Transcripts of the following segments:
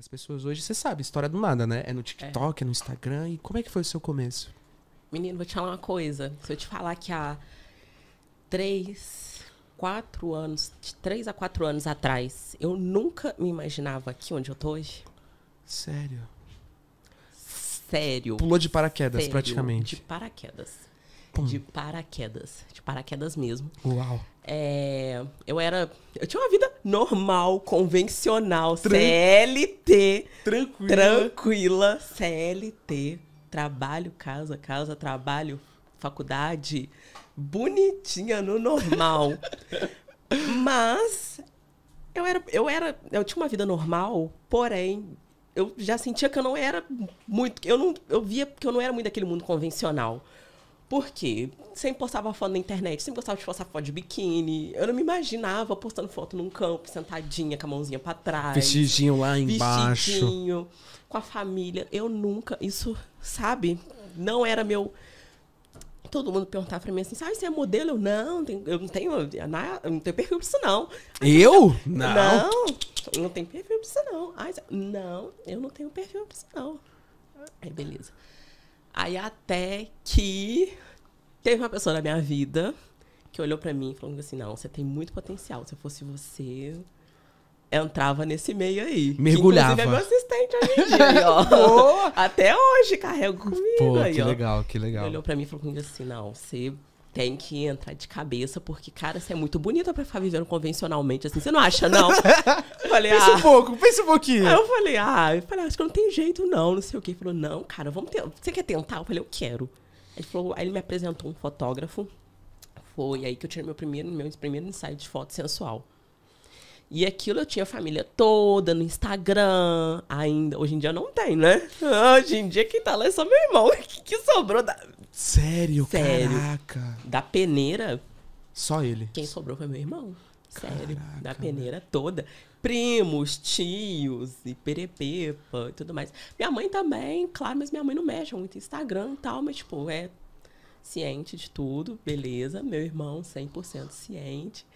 As pessoas hoje, você sabe, história do nada, né? É no TikTok, é. é no Instagram. E como é que foi o seu começo? Menino, vou te falar uma coisa. Se eu te falar que há três, quatro anos, de três a quatro anos atrás, eu nunca me imaginava aqui onde eu tô hoje. Sério? Sério. Pulou de paraquedas, Sério, praticamente. De paraquedas. Pum. de paraquedas. De paraquedas mesmo. Uau! É, eu era. Eu tinha uma vida normal, convencional, Tran CLT. Tranquila. Tranquila, CLT. Trabalho, casa, casa, trabalho, faculdade. Bonitinha no normal. Mas eu era, eu era. Eu tinha uma vida normal, porém, eu já sentia que eu não era muito. Eu, não, eu via que eu não era muito daquele mundo convencional. Por quê? Sempre postava foto na internet, sempre gostava de postar foto de biquíni. Eu não me imaginava postando foto num campo, sentadinha, com a mãozinha pra trás. Vestidinho lá embaixo. Vestidinho, com a família. Eu nunca, isso, sabe? Não era meu todo mundo perguntava pra mim assim, sabe, ah, você é modelo? Eu não, eu não tenho, eu não tenho perfil pra isso, não. eu? Não. Não, não tenho perfil pra isso, não. Ai, não, eu não tenho perfil pra isso, não. Aí, beleza. Aí até que Teve uma pessoa na minha vida que olhou para mim falando assim: não, você tem muito potencial. Se eu fosse você, entrava nesse meio aí. Mergulhava. Que, inclusive é meu assistente hoje em dia. ó. Pô, Até hoje carrego comigo Pô, aí, que ó. legal, que legal. Ele olhou pra mim e falou comigo assim, não, você tem que entrar de cabeça, porque, cara, você é muito bonita pra ficar vivendo convencionalmente assim. Você não acha, não? falei, pensa um ah. pouco, pensa um pouquinho. Aí eu falei, ah, eu falei, ah, acho que não tem jeito, não, não sei o quê. Ele falou, não, cara, vamos ter... Você quer tentar? Eu falei, eu quero. Ele falou, aí ele me apresentou um fotógrafo. Foi aí que eu tirei meu primeiro, meu primeiro ensaio de foto sensual. E aquilo eu tinha a família toda no Instagram, ainda. Hoje em dia não tem, né? Hoje em dia quem tá lá é só meu irmão. que, que sobrou da. Sério, Sério, caraca. Da peneira. Só ele. Quem sobrou foi meu irmão. Sério, Caraca, da né? peneira toda. Primos, tios e perepepa e tudo mais. Minha mãe também, claro, mas minha mãe não mexe muito Instagram e tal, mas, tipo, é ciente de tudo, beleza. Meu irmão, 100% ciente.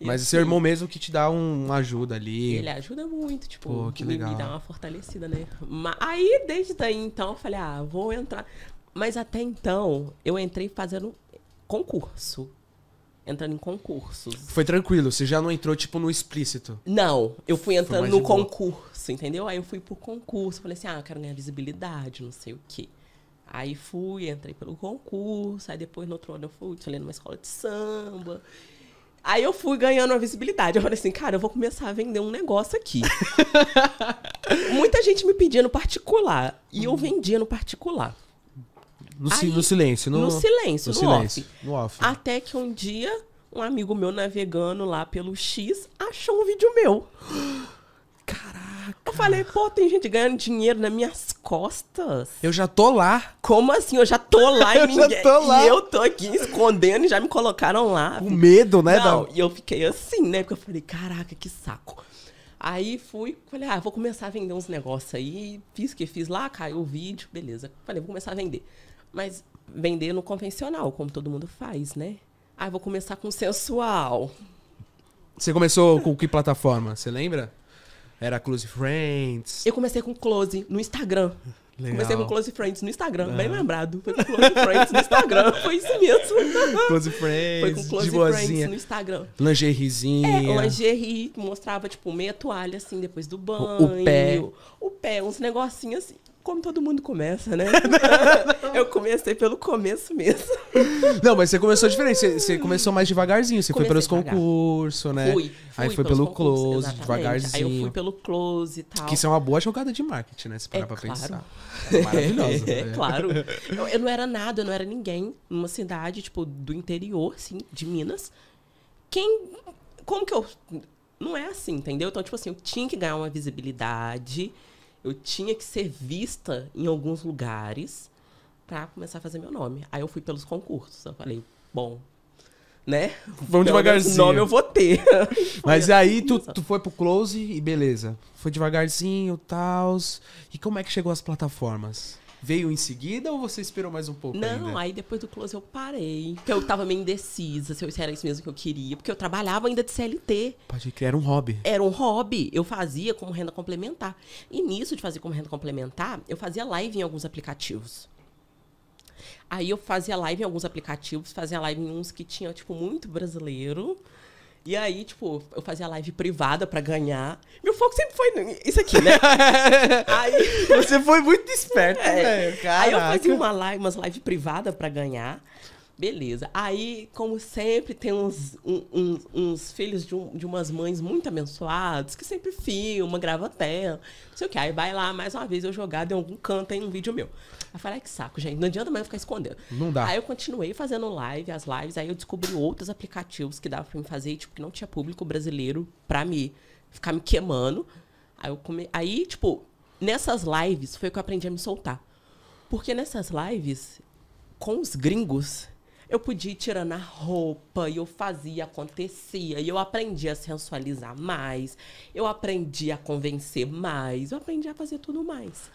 Mas e, assim, seu irmão mesmo que te dá um, uma ajuda ali. Ele ajuda muito, tipo, Pô, que legal. me dá uma fortalecida, né? Mas, aí, desde daí, então, eu falei, ah, vou entrar. Mas até então, eu entrei fazendo concurso entrando em concursos. Foi tranquilo, você já não entrou, tipo, no explícito. Não, eu fui entrando no concurso, entendeu? Aí eu fui pro concurso, falei assim, ah, eu quero ganhar visibilidade, não sei o quê. Aí fui, entrei pelo concurso, aí depois no outro ano eu fui, falei, numa escola de samba. Aí eu fui ganhando a visibilidade. Eu falei assim, cara, eu vou começar a vender um negócio aqui. Muita gente me pedia no particular. E eu uhum. vendia no particular. No, Aí, no silêncio, no, no silêncio, no, no silêncio, off. no off. Até que um dia um amigo meu navegando lá pelo X achou um vídeo meu. Caraca. Eu falei, pô, tem gente ganhando dinheiro nas minhas costas. Eu já tô lá. Como assim? Eu já tô lá eu ninguém. Já tô lá. E eu tô aqui escondendo e já me colocaram lá. O medo, né, Não, E eu fiquei assim, né? Porque eu falei, caraca, que saco. Aí fui, falei, ah, vou começar a vender uns negócios aí. Fiz o que fiz lá, caiu o vídeo, beleza. Falei, vou começar a vender. Mas vender no convencional, como todo mundo faz, né? Ah, vou começar com sensual. Você começou com que plataforma? Você lembra? Era Close Friends. Eu comecei com Close no Instagram. Legal. Comecei com Close Friends no Instagram, bem lembrado. Foi com Close Friends no Instagram, foi isso mesmo. Close Friends. Foi com Close Friends no Instagram. Lingeriezinha. É, lingerie, mostrava tipo meia toalha assim depois do banho. O, o pé. o pé, uns negocinhos assim como todo mundo começa, né? eu comecei pelo começo mesmo. Não, mas você começou diferente. Você, você começou mais devagarzinho. Você comecei foi pelos concursos, né? Fui, fui Aí foi pelo close, exatamente. devagarzinho. Aí eu fui pelo close e tal. Que isso é uma boa jogada de marketing, né? Se parar é, pra claro. pensar. É maravilhoso. é, né? claro. Eu, eu, não era nada, eu não era ninguém. Numa cidade, tipo, do interior, assim, de Minas. Quem. Como que eu. Não é assim, entendeu? Então, tipo assim, eu tinha que ganhar uma visibilidade. Eu tinha que ser vista em alguns lugares para começar a fazer meu nome. Aí eu fui pelos concursos. Eu falei, bom, né? Vamos devagarzinho. nome eu vou ter. Mas aí tu, tu foi pro Close e beleza. Foi devagarzinho, tals. E como é que chegou as plataformas? veio em seguida ou você esperou mais um pouco? Não, ainda? aí depois do close eu parei. Porque eu tava meio indecisa se era isso mesmo que eu queria. Porque eu trabalhava ainda de CLT. Pode crer, era um hobby. Era um hobby. Eu fazia como renda complementar. E nisso de fazer como renda complementar, eu fazia live em alguns aplicativos. Aí eu fazia live em alguns aplicativos, fazia live em uns que tinha, tipo, muito brasileiro. E aí, tipo, eu fazia live privada pra ganhar. Meu foco sempre foi isso aqui, né? aí... Você foi muito esperto, é. velho. Aí eu fazia uma live, umas lives privadas pra ganhar. Beleza. Aí, como sempre, tem uns, uns, uns filhos de, um, de umas mães muito abençoadas que sempre filma, grava tela, não sei o que. Aí vai lá mais uma vez eu jogado em algum canto em um vídeo meu. Aí falei, que saco, gente. Não adianta mais eu ficar escondendo. Não dá. Aí eu continuei fazendo live, as lives, aí eu descobri outros aplicativos que dava pra me fazer, tipo, que não tinha público brasileiro pra me ficar me queimando. Aí eu come... Aí, tipo, nessas lives foi que eu aprendi a me soltar. Porque nessas lives, com os gringos, eu podia ir tirando a roupa e eu fazia, acontecia. E eu aprendi a sensualizar mais, eu aprendi a convencer mais, eu aprendi a fazer tudo mais.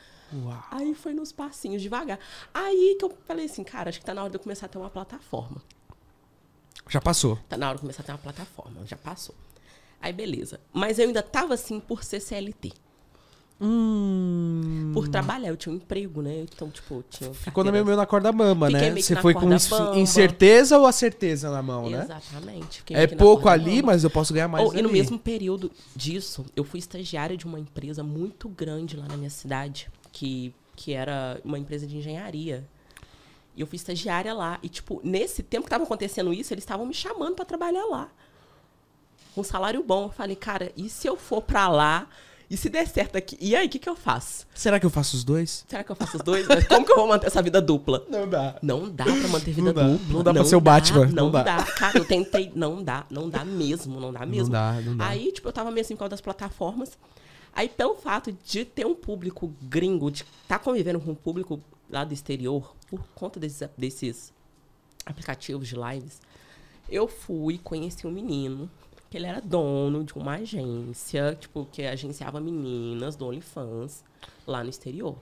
Uau. Aí foi nos passinhos, devagar. Aí que eu falei assim, cara, acho que tá na hora de eu começar a ter uma plataforma. Já passou. Tá na hora de começar a ter uma plataforma, já passou. Aí beleza. Mas eu ainda tava assim por CCLT. Hum. Por trabalhar, eu tinha um emprego, né? Então, tipo, tinha. Ficou na meio, meio na corda bamba, Fiquei né? Você foi com incerteza ou a certeza na mão, Exatamente. né? Exatamente. É pouco ali, bamba. mas eu posso ganhar mais. Oh, ali. E no mesmo período disso, eu fui estagiária de uma empresa muito grande lá na minha cidade, que, que era uma empresa de engenharia. E eu fui estagiária lá. E, tipo, nesse tempo que tava acontecendo isso, eles estavam me chamando para trabalhar lá. Com um salário bom. Eu falei, cara, e se eu for para lá? E se der certo aqui, e aí, o que, que eu faço? Será que eu faço os dois? Será que eu faço os dois? Mas como que eu vou manter essa vida dupla? Não dá. Não dá pra manter vida não dupla. Não dá não pra ser o Batman. Não, não dá. dá. Cara, eu tentei. Não dá. Não dá mesmo. Não dá mesmo. Não dá, não dá. Aí, tipo, eu tava meio assim com causa das plataformas. Aí, pelo fato de ter um público gringo, de estar tá convivendo com um público lá do exterior, por conta desses, desses aplicativos de lives, eu fui, conheci um menino que ele era dono de uma agência, tipo, que agenciava meninas do OnlyFans lá no exterior.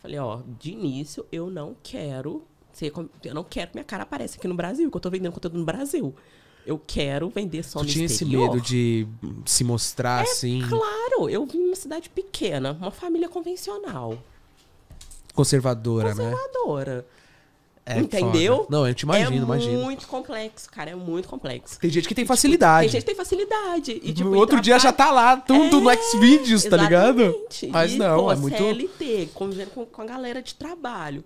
Falei, ó, de início eu não quero ser, eu não quero que minha cara apareça aqui no Brasil, que eu tô vendendo conteúdo no Brasil. Eu quero vender só tu no exterior. exterior. tinha esse medo de se mostrar é, assim? claro, eu vim numa cidade pequena, uma família convencional. Conservadora, Conservadora. né? Conservadora. É Entendeu? Foda. Não, eu te imagino, é imagino. É muito complexo, cara. É muito complexo. Tem gente que tem tipo, facilidade. tem gente que tem facilidade. E, tipo, no outro dia pra... já tá lá, tudo é... no Xvideos, tá ligado? Mas e, não, pô, é muito. CLT, convivendo com, com a galera de trabalho.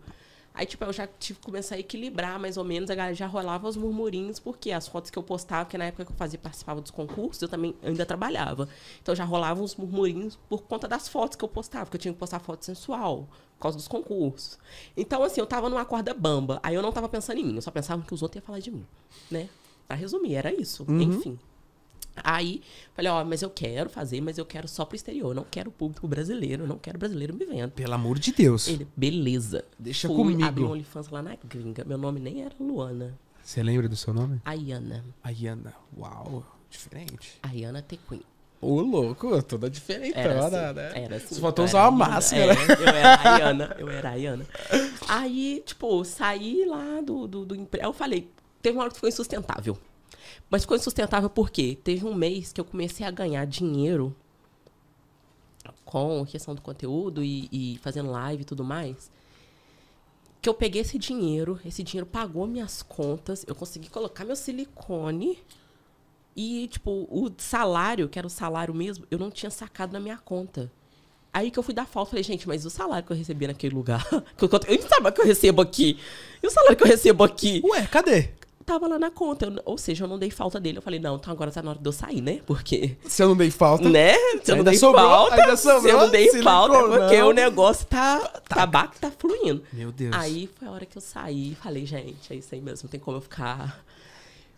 Aí, tipo, eu já tive que começar a equilibrar mais ou menos. A galera já rolava os murmurinhos, porque as fotos que eu postava, que na época que eu fazia participava dos concursos, eu também ainda trabalhava. Então já rolavam os murmurinhos por conta das fotos que eu postava, porque eu tinha que postar foto sensual, por causa dos concursos. Então, assim, eu tava numa corda bamba. Aí eu não tava pensando em mim, eu só pensava que os outros iam falar de mim, né? Pra resumir, era isso. Uhum. Enfim. Aí, falei, ó, mas eu quero fazer, mas eu quero só pro exterior. Eu não quero público brasileiro, eu não quero brasileiro me vendo. Pelo amor de Deus. Ele, beleza. Deixa Fui, comigo. abri um OnlyFans lá na gringa. Meu nome nem era Luana. Você lembra do seu nome? Ayana. Ayana. Uau, diferente. Ayana Tequim. Ô, louco, toda diferente. era assim, né? Era assim. faltou usar uma máscara. Era, é, eu era a Ayana, eu era a Ayana. Aí, tipo, saí lá do, do, do Eu falei, teve uma hora que ficou insustentável. Mas ficou insustentável porque teve um mês que eu comecei a ganhar dinheiro com questão do conteúdo e, e fazendo live e tudo mais. Que eu peguei esse dinheiro, esse dinheiro pagou minhas contas, eu consegui colocar meu silicone. E, tipo, o salário, que era o salário mesmo, eu não tinha sacado na minha conta. Aí que eu fui dar falta, falei, gente, mas o salário que eu recebi naquele lugar, eu, não sabia que eu recebo aqui. E o salário que eu recebo aqui? Ué, cadê? tava lá na conta. Eu, ou seja, eu não dei falta dele. Eu falei, não, então agora tá na hora de eu sair, né? Porque. Se eu não dei falta. Né? Se eu não dei sobrou, falta. Sobrou, se eu não dei falta, ligou, é porque não. o negócio tá. Tá bac tá fluindo. Meu Deus. Aí foi a hora que eu saí e falei, gente, é isso aí mesmo, não tem como eu ficar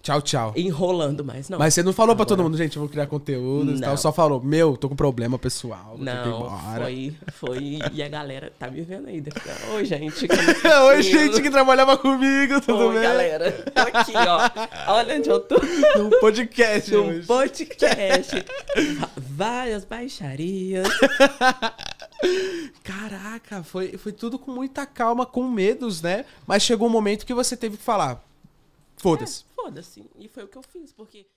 Tchau, tchau. Enrolando mais, não. Mas você não falou Agora... pra todo mundo, gente, eu vou criar conteúdo e tal. Só falou, meu, tô com problema pessoal. Não, foi, foi. E a galera tá me vendo aí. Oi, gente. Tá Oi, gente que trabalhava comigo, tudo Oi, bem? Oi, galera. Tô aqui, ó. Olha onde eu tô. Num podcast. Num hoje. podcast. Várias baixarias. Caraca, foi, foi tudo com muita calma, com medos, né? Mas chegou um momento que você teve que falar Foda-se. É, Foda-se. E foi o que eu fiz, porque